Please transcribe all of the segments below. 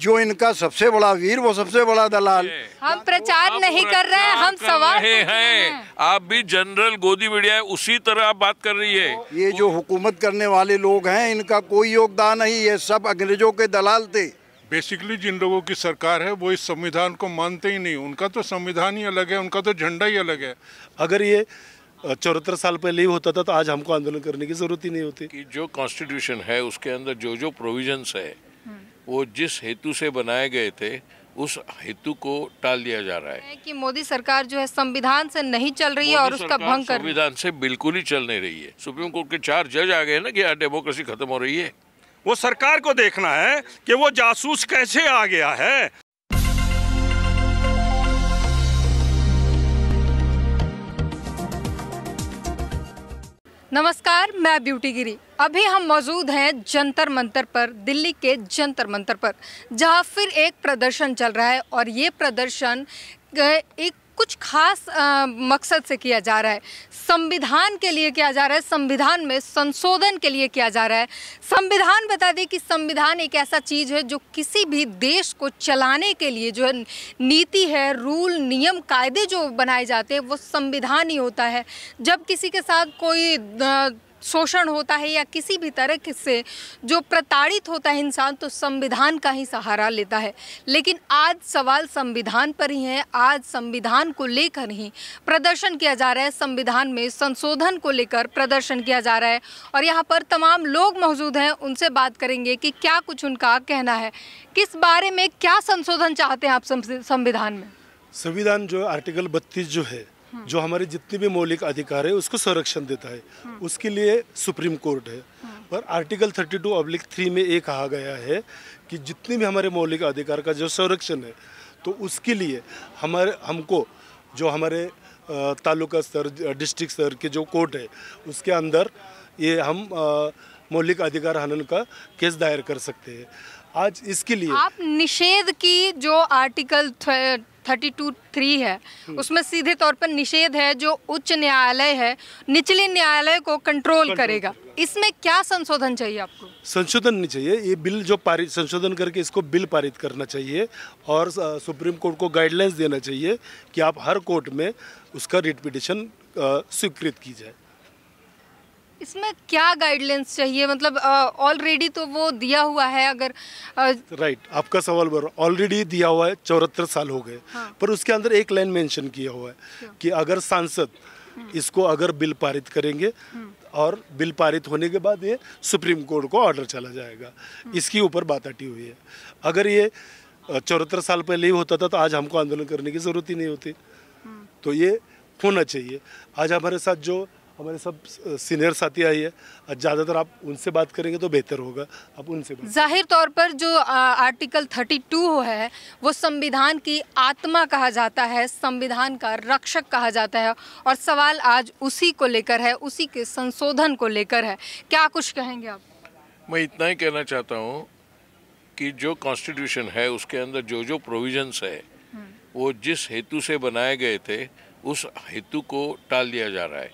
जो इनका सबसे बड़ा वीर वो सबसे बड़ा दलाल हम प्रचार नहीं कर रहे हैं हम सवाल रहे हैं आप भी जनरल गोदी मीडिया उसी तरह आप बात कर रही है ये जो हुकूमत करने वाले लोग हैं इनका कोई योगदान नहीं है सब अंग्रेजों के दलाल थे बेसिकली जिन लोगों की सरकार है वो इस संविधान को मानते ही नहीं उनका तो संविधान ही अलग है उनका तो झंडा ही अलग है अगर ये चौहत्तर साल पहले ही होता था तो आज हमको आंदोलन करने की जरूरत ही नहीं होती कि जो कॉन्स्टिट्यूशन है उसके अंदर जो जो प्रोविजंस है हम्म। वो जिस हेतु से बनाए गए थे उस हेतु को टाल दिया जा रहा है कि मोदी सरकार जो है संविधान से नहीं चल रही है और उसका भंग कर संविधान से बिल्कुल ही चल नहीं रही है सुप्रीम कोर्ट के चार जज आ गए ना कि यार डेमोक्रेसी खत्म हो रही है वो सरकार को देखना है कि वो जासूस कैसे आ गया है नमस्कार मैं ब्यूटी गिरी अभी हम मौजूद हैं जंतर मंतर पर दिल्ली के जंतर मंतर पर जहां फिर एक प्रदर्शन चल रहा है और ये प्रदर्शन गए एक कुछ खास आ, मकसद से किया जा रहा है संविधान के लिए किया जा रहा है संविधान में संशोधन के लिए किया जा रहा है संविधान बता दें कि संविधान एक ऐसा चीज़ है जो किसी भी देश को चलाने के लिए जो है नीति है रूल नियम कायदे जो बनाए जाते हैं वो संविधान ही होता है जब किसी के साथ कोई आ, शोषण होता है या किसी भी तरह से जो प्रताड़ित होता है इंसान तो संविधान का ही सहारा लेता है लेकिन आज सवाल संविधान पर ही है आज संविधान को लेकर ही प्रदर्शन किया जा रहा है संविधान में संशोधन को लेकर प्रदर्शन किया जा रहा है और यहाँ पर तमाम लोग मौजूद हैं उनसे बात करेंगे कि क्या कुछ उनका कहना है किस बारे में क्या संशोधन चाहते हैं आप संविधान में संविधान जो आर्टिकल बत्तीस जो है हाँ। जो हमारे जितने भी मौलिक अधिकार है उसको संरक्षण देता है हाँ। उसके लिए सुप्रीम कोर्ट है हाँ। पर आर्टिकल 32 टू अब्लिक थ्री में ये कहा गया है कि जितने भी हमारे मौलिक अधिकार का जो संरक्षण है तो उसके लिए हमारे हमको जो हमारे तालुका स्तर डिस्ट्रिक्ट स्तर के जो कोर्ट है उसके अंदर ये हम मौलिक अधिकार हनन का केस दायर कर सकते हैं आज इसके लिए आप निषेध की जो आर्टिकल थर्टी टू थ्री है उसमें सीधे तौर पर निषेध है जो उच्च न्यायालय है निचले न्यायालय को कंट्रोल करेगा इसमें क्या संशोधन चाहिए आपको संशोधन नहीं चाहिए ये बिल जो पारित संशोधन करके इसको बिल पारित करना चाहिए और सुप्रीम कोर्ट को गाइडलाइंस देना चाहिए कि आप हर कोर्ट में उसका रिट पिटिशन स्वीकृत की जाए इसमें क्या गाइडलाइंस चाहिए मतलब ऑलरेडी तो वो दिया हुआ है अगर राइट right, आपका सवाल बराबर ऑलरेडी दिया हुआ है चौहत्तर साल हो गए हाँ। पर उसके अंदर एक लाइन मेंशन किया हुआ है क्यों? कि अगर सांसद हम्म। इसको अगर बिल पारित करेंगे हम्म। और बिल पारित होने के बाद ये सुप्रीम कोर्ट को ऑर्डर चला जाएगा हम्म। इसके ऊपर बात अटी हुई है अगर ये चौहत्तर साल पहले ही होता था तो आज हमको आंदोलन करने की ज़रूरत ही नहीं होती तो ये होना चाहिए आज हमारे साथ जो हमारे सब सीनियर साथी आई है ज़्यादातर आप उनसे बात करेंगे तो बेहतर होगा आप उनसे जाहिर तौर पर जो आर्टिकल 32 है वो संविधान की आत्मा कहा जाता है संविधान का रक्षक कहा जाता है और सवाल आज उसी को लेकर है उसी के संशोधन को लेकर है क्या कुछ कहेंगे आप मैं इतना ही कहना चाहता हूँ कि जो कॉन्स्टिट्यूशन है उसके अंदर जो जो प्रोविजन्स है हम्म। वो जिस हेतु से बनाए गए थे उस हेतु को टाल दिया जा रहा है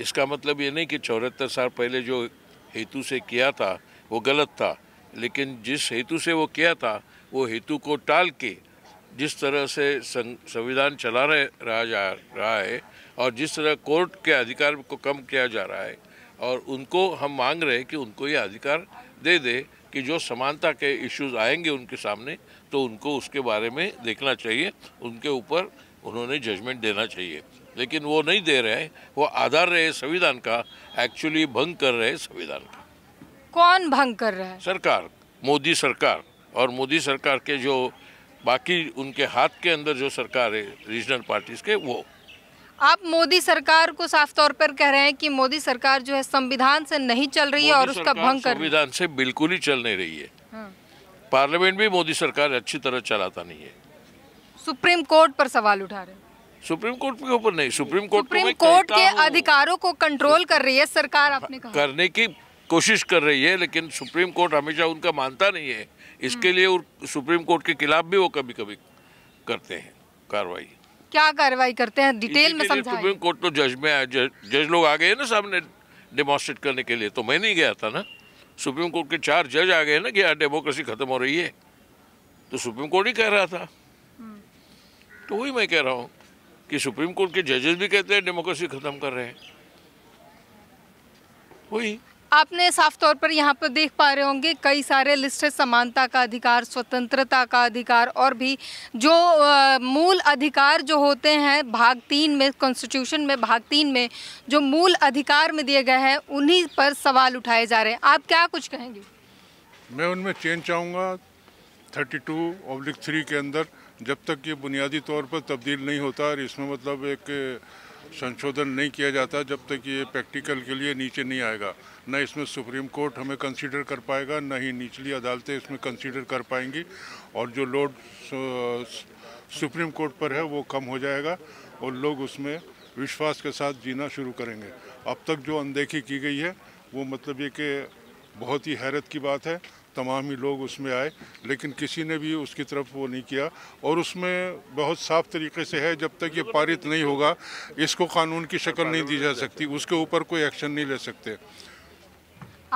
इसका मतलब ये नहीं कि चौहत्तर साल पहले जो हेतु से किया था वो गलत था लेकिन जिस हेतु से वो किया था वो हेतु को टाल के जिस तरह से संविधान चला रहे रहा जा रहा है और जिस तरह कोर्ट के अधिकार को कम किया जा रहा है और उनको हम मांग रहे हैं कि उनको ये अधिकार दे दे कि जो समानता के इश्यूज आएंगे उनके सामने तो उनको उसके बारे में देखना चाहिए उनके ऊपर उन्होंने जजमेंट देना चाहिए लेकिन वो नहीं दे रहे हैं वो आधार रहे संविधान का एक्चुअली भंग कर रहे संविधान का कौन भंग कर रहा है सरकार मोदी सरकार और मोदी सरकार के जो बाकी उनके हाथ के अंदर जो सरकार है रीजनल पार्टीज के वो आप मोदी सरकार को साफ तौर पर कह रहे हैं कि मोदी सरकार जो है संविधान से नहीं चल रही है और उसका भंग कर संविधान से बिल्कुल ही चल नहीं रही है हाँ। पार्लियामेंट भी मोदी सरकार अच्छी तरह चलाता नहीं है सुप्रीम कोर्ट पर सवाल उठा रहे हैं सुप्रीम कोर्ट के ऊपर नहीं सुप्रीम कोर्ट सुप्रीम कोर्ट के अधिकारों को कंट्रोल कर रही है सरकार हाँ, आपने कहा करने की कोशिश कर रही है लेकिन सुप्रीम कोर्ट हमेशा उनका मानता नहीं है इसके लिए सुप्रीम कोर्ट के खिलाफ भी वो कभी कभी करते हैं कार्रवाई क्या कार्रवाई करते हैं डिटेल में समझाइए सुप्रीम कोर्ट तो जज में जज, लोग आ गए ना सामने डेमोस्ट्रेट करने के लिए तो मैं नहीं गया था ना सुप्रीम कोर्ट के चार जज आ गए ना कि यार डेमोक्रेसी खत्म हो रही है तो सुप्रीम कोर्ट ही कह रहा था हम्म। तो वही मैं कह रहा हूँ कि सुप्रीम कोर्ट के जजेस भी कहते हैं डेमोक्रेसी खत्म कर रहे हैं वही आपने साफ तौर पर यहाँ पर देख पा रहे होंगे कई सारे लिस्ट है समानता का अधिकार स्वतंत्रता का अधिकार और भी जो आ, मूल अधिकार जो होते हैं भाग तीन में कॉन्स्टिट्यूशन में भाग तीन में जो मूल अधिकार में दिए गए हैं उन्हीं पर सवाल उठाए जा रहे हैं आप क्या कुछ कहेंगे मैं उनमें चेंज चाहूँगा थर्टी टू थ्री के अंदर जब तक ये बुनियादी तौर पर तब्दील नहीं होता और इसमें मतलब एक संशोधन नहीं किया जाता जब तक ये प्रैक्टिकल के लिए नीचे नहीं आएगा न इसमें सुप्रीम कोर्ट हमें कंसीडर कर पाएगा न ही निचली अदालतें इसमें कंसीडर कर पाएंगी और जो लोड सुप्रीम कोर्ट पर है वो कम हो जाएगा और लोग उसमें विश्वास के साथ जीना शुरू करेंगे अब तक जो अनदेखी की गई है वो मतलब ये कि बहुत ही हैरत की बात है तमाम ही लोग उसमें आए लेकिन किसी ने भी उसकी तरफ वो नहीं किया और उसमें बहुत साफ तरीके से है जब तक ये पारित नहीं होगा इसको कानून की शक्ल नहीं दी जा सकती उसके ऊपर कोई एक्शन नहीं ले सकते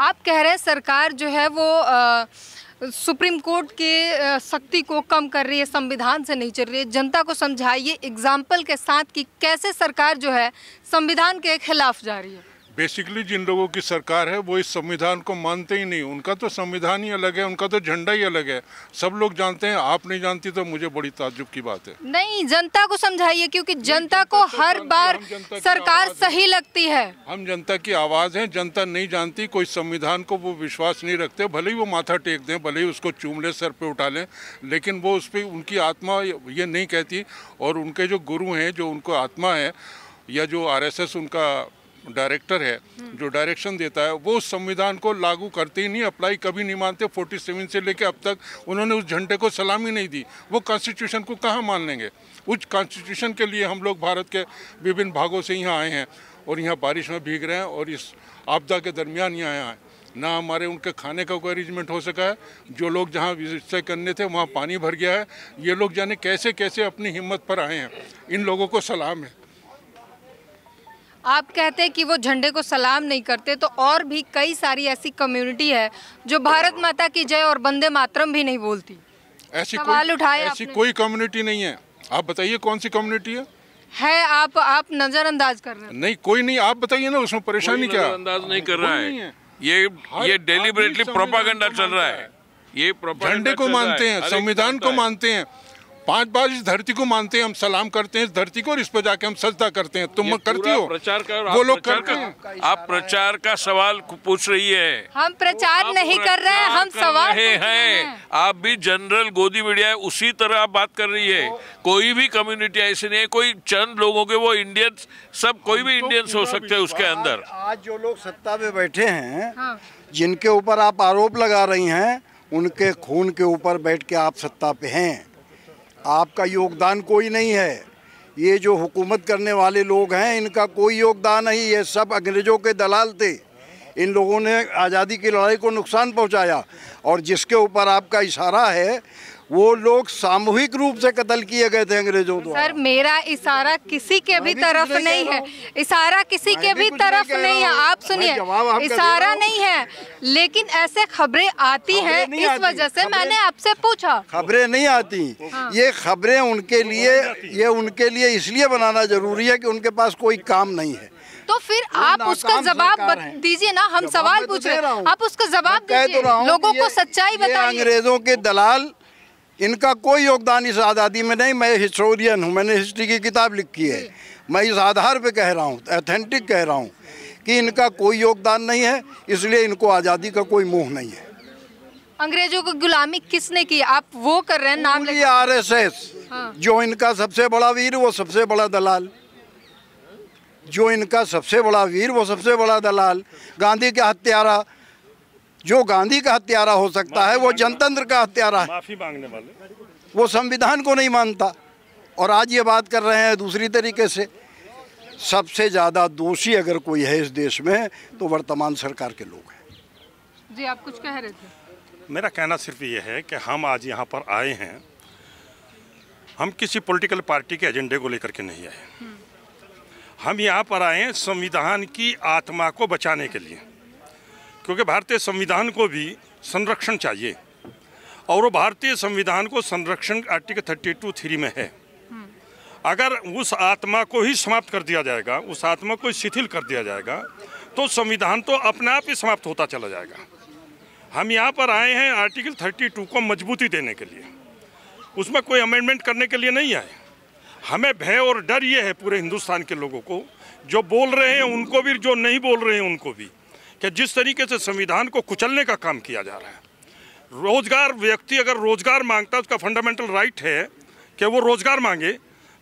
आप कह रहे हैं सरकार जो है वो आ, सुप्रीम कोर्ट के शक्ति को कम कर रही है संविधान से नहीं चल रही है जनता को समझाइए एग्जाम्पल के साथ कि कैसे सरकार जो है संविधान के खिलाफ जा रही है बेसिकली जिन लोगों की सरकार है वो इस संविधान को मानते ही नहीं उनका तो संविधान ही अलग है उनका तो झंडा ही अलग है सब लोग जानते हैं आप नहीं जानती तो मुझे बड़ी ताजुब की बात है नहीं जनता को समझाइए क्योंकि जनता को तो हर बार सरकार सही लगती है हम जनता की आवाज़ है जनता नहीं जानती कोई संविधान को वो विश्वास नहीं रखते भले ही वो माथा टेक दें भले ही उसको चूम लें सर पर उठा लें लेकिन वो उस पर उनकी आत्मा ये नहीं कहती और उनके जो गुरु हैं जो उनको आत्मा है या जो आरएसएस उनका डायरेक्टर है जो डायरेक्शन देता है वो संविधान को लागू करते ही नहीं अप्लाई कभी नहीं मानते फोर्टी सेवन से लेकर अब तक उन्होंने उस झंडे को सलामी नहीं दी वो कॉन्स्टिट्यूशन को कहाँ मान लेंगे उस कॉन्स्टिट्यूशन के लिए हम लोग भारत के विभिन्न भागों से यहाँ आए हैं और यहाँ बारिश में भीग रहे हैं और इस आपदा के दरमियान यहाँ आए ना हमारे उनके खाने का कोई अरेंजमेंट हो सका है जो लोग जहाँ विजिट करने थे वहाँ पानी भर गया है ये लोग जाने कैसे कैसे अपनी हिम्मत पर आए हैं इन लोगों को सलाम है आप कहते हैं कि वो झंडे को सलाम नहीं करते तो और भी कई सारी ऐसी कम्युनिटी है जो भारत माता की जय और बंदे मातरम भी नहीं बोलती ऐसी सवाल उठाए ऐसी कोई कम्युनिटी नहीं है आप बताइए कौन सी कम्युनिटी है है आप आप नजरअंदाज कर रहे हैं नहीं कोई नहीं आप बताइए ना उसमें परेशानी क्या अंदाज नहीं कर रहा है ये ये डेलीबरेटली प्रोपागेंडा चल रहा है ये झंडे को मानते हैं संविधान को मानते हैं पांच बार इस धरती को मानते हैं हम सलाम करते हैं इस धरती को और इस पर जाके हम सजदा करते हैं तुम करती हो प्रचार कर वो लोग करते हैं आप प्रचार का सवाल पूछ रही है हम प्रचार नहीं कर रहे हैं हम सवाल रहे हैं आप भी जनरल गोदी मीडिया उसी तरह आप बात कर रही है कोई भी कम्युनिटी ऐसी नहीं कोई चंद लोगों के वो इंडियंस सब कोई भी इंडियंस तो हो सकते हैं उसके अंदर आज जो लोग सत्ता में बैठे हैं हाँ। जिनके ऊपर आप आरोप लगा रही है उनके खून के ऊपर बैठ के आप सत्ता पे हैं आपका योगदान कोई नहीं है ये जो हुकूमत करने वाले लोग हैं इनका कोई योगदान नहीं ये सब अंग्रेज़ों के दलाल थे इन लोगों ने आज़ादी की लड़ाई को नुकसान पहुंचाया और जिसके ऊपर आपका इशारा है वो लोग सामूहिक रूप से कत्ल किए गए थे अंग्रेजों द्वारा सर मेरा इशारा किसी के भी तरफ नहीं, नहीं है इशारा किसी के भी तरफ नहीं, है आप सुनिए इशारा नहीं है लेकिन ऐसे खबरें आती हैं इस वजह से मैंने आपसे पूछा खबरें नहीं आती हाँ। ये खबरें उनके लिए ये उनके लिए इसलिए बनाना जरूरी है कि उनके पास कोई काम नहीं है तो फिर तो आप उसका जवाब तो दीजिए ना हम सवाल पूछ रहे हैं आप उसका जवाब दीजिए लोगों को सच्चाई बताइए अंग्रेजों के दलाल इनका कोई योगदान इस आज़ादी में नहीं मैं हिस्टोरियन हूँ मैंने हिस्ट्री की किताब लिखी है मैं इस आधार पे कह रहा हूँ ऑथेंटिक कह रहा हूँ कि इनका कोई योगदान नहीं है इसलिए इनको आज़ादी का कोई मोह नहीं है अंग्रेजों को गुलामी किसने की आप वो कर रहे हैं नाम आर एस एस जो इनका सबसे बड़ा वीर वो सबसे बड़ा दलाल जो इनका सबसे बड़ा वीर वो सबसे बड़ा दलाल गांधी का हत्यारा जो गांधी का हत्यारा हो सकता है वो जनतंत्र का हत्यारा है माफी मांगने वाले वो संविधान को नहीं मानता और आज ये बात कर रहे हैं दूसरी तरीके से सबसे ज़्यादा दोषी अगर कोई है इस देश में तो वर्तमान सरकार के लोग हैं जी आप कुछ कह रहे थे मेरा कहना सिर्फ ये है कि हम आज यहाँ पर आए हैं हम किसी पॉलिटिकल पार्टी के एजेंडे को लेकर के नहीं आए हम्म। हम यहाँ पर आए हैं संविधान की आत्मा को बचाने के लिए क्योंकि भारतीय संविधान को भी संरक्षण चाहिए और वो भारतीय संविधान को संरक्षण आर्टिकल थर्टी टू थ्री में है अगर उस आत्मा को ही समाप्त कर दिया जाएगा उस आत्मा को शिथिल कर दिया जाएगा तो संविधान तो अपने आप ही समाप्त होता चला जाएगा हम यहाँ पर आए हैं आर्टिकल 32 को मजबूती देने के लिए उसमें कोई अमेंडमेंट करने के लिए नहीं आए हमें भय और डर ये है पूरे हिंदुस्तान के लोगों को जो बोल रहे हैं उनको भी जो नहीं बोल रहे हैं उनको भी कि जिस तरीके से संविधान को कुचलने का काम किया जा रहा है रोजगार व्यक्ति अगर रोजगार मांगता है उसका फंडामेंटल राइट है कि वो रोजगार मांगे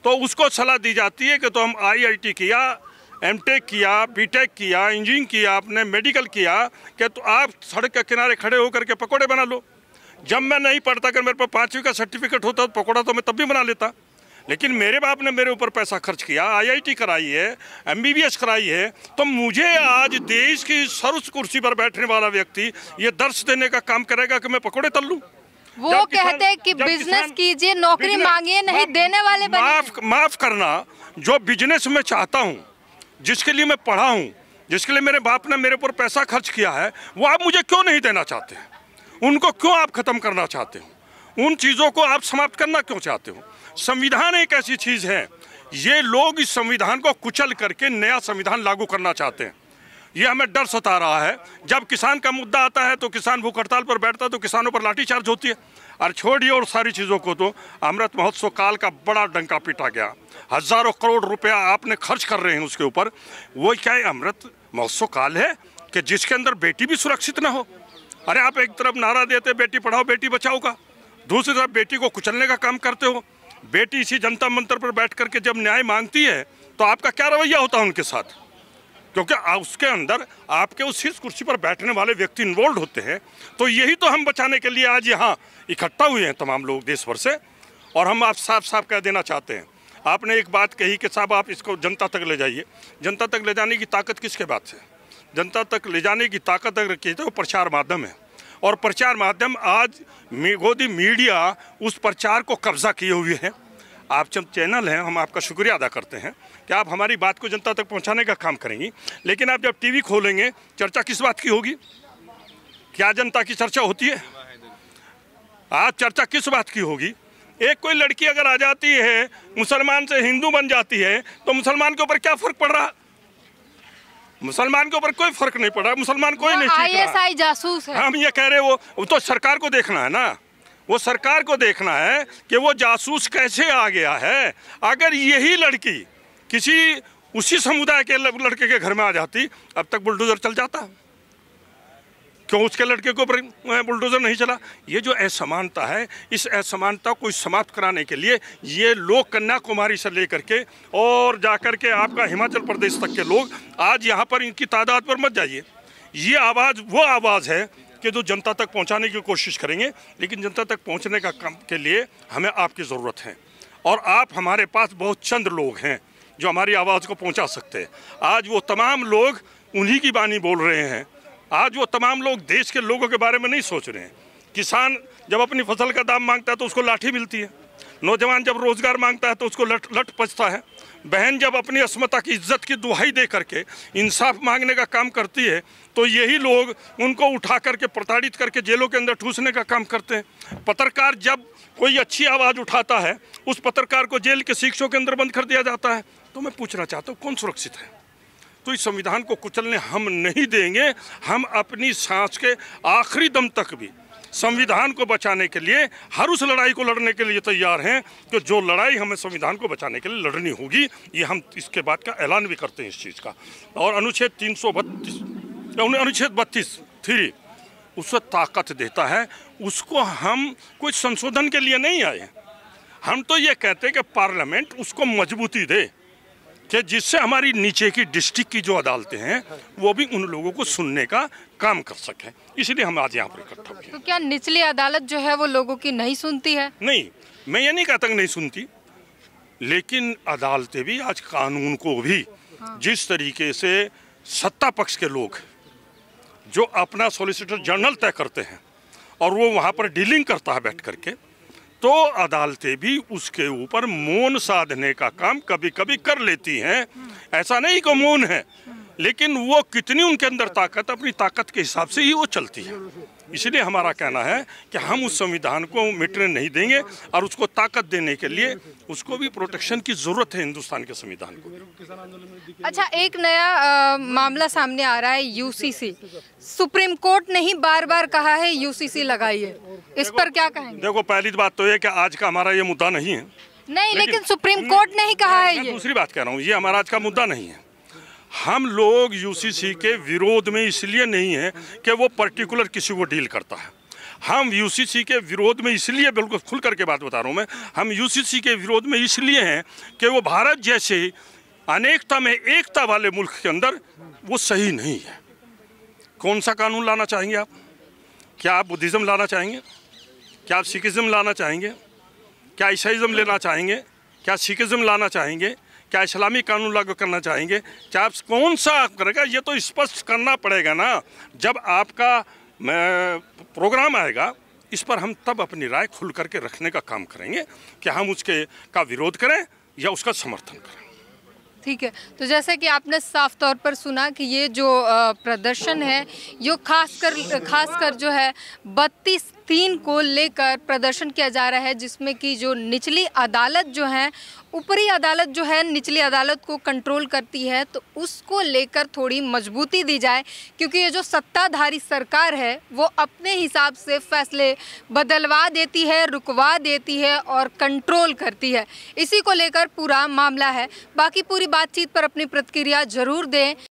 तो उसको सलाह दी जाती है कि तो हम आईआईटी किया एमटेक किया बीटेक किया इंजीनियरिंग किया आपने मेडिकल किया कि तो आप सड़क के किनारे खड़े होकर के पकौड़े बना लो जब मैं नहीं पढ़ता अगर मेरे पास पाँचवीं का सर्टिफिकेट होता तो पकौड़ा तो मैं तब भी बना लेता लेकिन मेरे बाप ने मेरे ऊपर पैसा खर्च किया आईआईटी कराई है एमबीबीएस कराई है तो मुझे आज देश की सर्वस कुर्सी पर बैठने वाला व्यक्ति ये दर्श देने का काम करेगा कि मैं पकौड़े तल लूँ वो कहते हैं कि बिजनेस कीजिए नौकरी मांगिए नहीं देने वाले माफ माफ करना जो बिजनेस में चाहता हूँ जिसके लिए मैं पढ़ा हूँ जिसके लिए मेरे बाप ने मेरे ऊपर पैसा खर्च किया है वो आप मुझे क्यों नहीं देना चाहते उनको क्यों आप खत्म करना चाहते हो उन चीज़ों को आप समाप्त करना क्यों चाहते हो संविधान एक ऐसी चीज़ है ये लोग इस संविधान को कुचल करके नया संविधान लागू करना चाहते हैं ये हमें डर सता रहा है जब किसान का मुद्दा आता है तो किसान भूख हड़ताल पर बैठता है तो किसानों पर लाठीचार्ज होती है और छोड़िए और सारी चीज़ों को तो अमृत महोत्सव काल का बड़ा डंका पीटा गया हज़ारों करोड़ रुपया आपने खर्च कर रहे हैं उसके ऊपर वो क्या है अमृत महोत्सव काल है कि जिसके अंदर बेटी भी सुरक्षित ना हो अरे आप एक तरफ नारा देते बेटी पढ़ाओ बेटी बचाओ का दूसरी तरफ बेटी को कुचलने का काम करते हो बेटी इसी जनता मंत्र पर बैठ करके जब न्याय मांगती है तो आपका क्या रवैया होता है उनके साथ क्योंकि उसके अंदर आपके उस शीर्ष कुर्सी पर बैठने वाले व्यक्ति इन्वॉल्व होते हैं तो यही तो हम बचाने के लिए आज यहाँ इकट्ठा हुए हैं तमाम लोग देश भर से और हम आप साफ साफ कह देना चाहते हैं आपने एक बात कही कि साहब आप इसको जनता तक ले जाइए जनता तक ले जाने की ताकत किसके बात से जनता तक ले जाने की ताकत अगर की तो प्रचार माध्यम है और प्रचार माध्यम आज गोदी मीडिया उस प्रचार को कब्जा किए हुए हैं आप जब चैनल हैं हम आपका शुक्रिया अदा करते हैं कि आप हमारी बात को जनता तक पहुंचाने का काम करेंगी लेकिन आप जब टीवी खोलेंगे चर्चा किस बात की होगी क्या जनता की चर्चा होती है आज चर्चा किस बात की होगी एक कोई लड़की अगर आ जाती है मुसलमान से हिंदू बन जाती है तो मुसलमान के ऊपर क्या फर्क पड़ रहा मुसलमान के ऊपर कोई फर्क नहीं पड़ा मुसलमान कोई नहीं आई एस आई जासूस है हम ये कह रहे वो तो सरकार को देखना है ना वो सरकार को देखना है कि वो जासूस कैसे आ गया है अगर यही लड़की किसी उसी समुदाय के लड़के के घर में आ जाती अब तक बुलडोजर चल जाता क्यों उसके लड़के को बुलडोजर नहीं चला ये जो असमानता है इस असमानता को समाप्त कराने के लिए ये लोग कन्याकुमारी से लेकर के और जाकर के आपका हिमाचल प्रदेश तक के लोग आज यहाँ पर इनकी तादाद पर मत जाइए ये आवाज़ वो आवाज़ है कि जो जनता तक पहुँचाने की कोशिश करेंगे लेकिन जनता तक पहुँचने का काम के लिए हमें आपकी ज़रूरत है और आप हमारे पास बहुत चंद लोग हैं जो हमारी आवाज़ को पहुँचा सकते हैं आज वो तमाम लोग उन्हीं की बानी बोल रहे हैं आज वो तमाम लोग देश के लोगों के बारे में नहीं सोच रहे हैं किसान जब अपनी फसल का दाम मांगता है तो उसको लाठी मिलती है नौजवान जब रोज़गार मांगता है तो उसको लट लट पचता है बहन जब अपनी अस्मता की इज्जत की दुहाई दे करके इंसाफ मांगने का काम करती है तो यही लोग उनको उठा करके प्रताड़ित करके जेलों के अंदर ठूसने का काम करते हैं पत्रकार जब कोई अच्छी आवाज़ उठाता है उस पत्रकार को जेल के शिक्षों के अंदर बंद कर दिया जाता है तो मैं पूछना चाहता हूँ कौन सुरक्षित है तो इस संविधान को कुचलने हम नहीं देंगे हम अपनी सांस के आखिरी दम तक भी संविधान को बचाने के लिए हर उस लड़ाई को लड़ने के लिए तैयार हैं कि जो लड़ाई हमें संविधान को बचाने के लिए लड़नी होगी ये हम इसके बाद का ऐलान भी करते हैं इस चीज़ का और अनुच्छेद तीन सौ बत्तीस अनुच्छेद बत्तीस थ्री उससे ताकत देता है उसको हम कुछ संशोधन के लिए नहीं आए हम तो ये कहते हैं कि पार्लियामेंट उसको मजबूती दे थे जिससे हमारी नीचे की डिस्ट्रिक्ट की जो अदालतें हैं वो भी उन लोगों को सुनने का काम कर सकें इसलिए हम आज यहाँ पर इकट्ठा हुए तो क्या निचली अदालत जो है वो लोगों की नहीं सुनती है नहीं मैं ये नहीं कहता नहीं सुनती लेकिन अदालतें भी आज कानून को भी हाँ। जिस तरीके से सत्ता पक्ष के लोग जो अपना सॉलिसिटर जनरल तय करते हैं और वो वहाँ पर डीलिंग करता है बैठ करके तो अदालतें भी उसके ऊपर मौन साधने का काम कभी कभी कर लेती हैं ऐसा नहीं कि मौन है लेकिन वो कितनी उनके अंदर ताकत अपनी ताकत के हिसाब से ही वो चलती है इसलिए हमारा कहना है कि हम उस संविधान को मिटने नहीं देंगे और उसको ताकत देने के लिए उसको भी प्रोटेक्शन की ज़रूरत है हिंदुस्तान के संविधान को अच्छा एक नया आ, मामला सामने आ रहा है यूसीसी सुप्रीम कोर्ट ने ही बार बार कहा है यूसीसी लगाइए इस पर क्या कहें देखो पहली बात तो ये की आज का हमारा ये मुद्दा नहीं है नहीं लेकिन, लेकिन सुप्रीम कोर्ट ने ही कहा है ये दूसरी बात कह रहा हूँ ये हमारा आज का मुद्दा नहीं है हम लोग यूसीसी के विरोध में इसलिए नहीं है कि वो पर्टिकुलर किसी को डील करता है हम यूसीसी के विरोध में इसलिए बिल्कुल खुल करके बात बता रहा हूँ मैं हम यूसीसी के विरोध में इसलिए हैं कि वो भारत जैसे अनेकता में एकता वाले मुल्क के अंदर वो सही नहीं है कौन सा कानून लाना चाहेंगे आप क्या आप बुद्धिज़्म लाना चाहेंगे क्या आप सिखिज़्म लाना चाहेंगे क्या ईसाइज़म लेना चाहेंगे क्या सिखिज़्म लाना चाहेंगे क्या इस्लामी कानून लागू करना चाहेंगे क्या आप कौन सा आप करेगा ये तो स्पष्ट करना पड़ेगा ना जब आपका प्रोग्राम आएगा इस पर हम तब अपनी राय खुल करके रखने का काम करेंगे कि हम उसके का विरोध करें या उसका समर्थन करें ठीक है तो जैसे कि आपने साफ तौर पर सुना कि ये जो प्रदर्शन है ये खास कर खास कर जो है बत्तीस तीन को लेकर प्रदर्शन किया जा रहा है जिसमें कि जो निचली अदालत जो है ऊपरी अदालत जो है निचली अदालत को कंट्रोल करती है तो उसको लेकर थोड़ी मजबूती दी जाए क्योंकि ये जो सत्ताधारी सरकार है वो अपने हिसाब से फैसले बदलवा देती है रुकवा देती है और कंट्रोल करती है इसी को लेकर पूरा मामला है बाकी पूरी बातचीत पर अपनी प्रतिक्रिया जरूर दें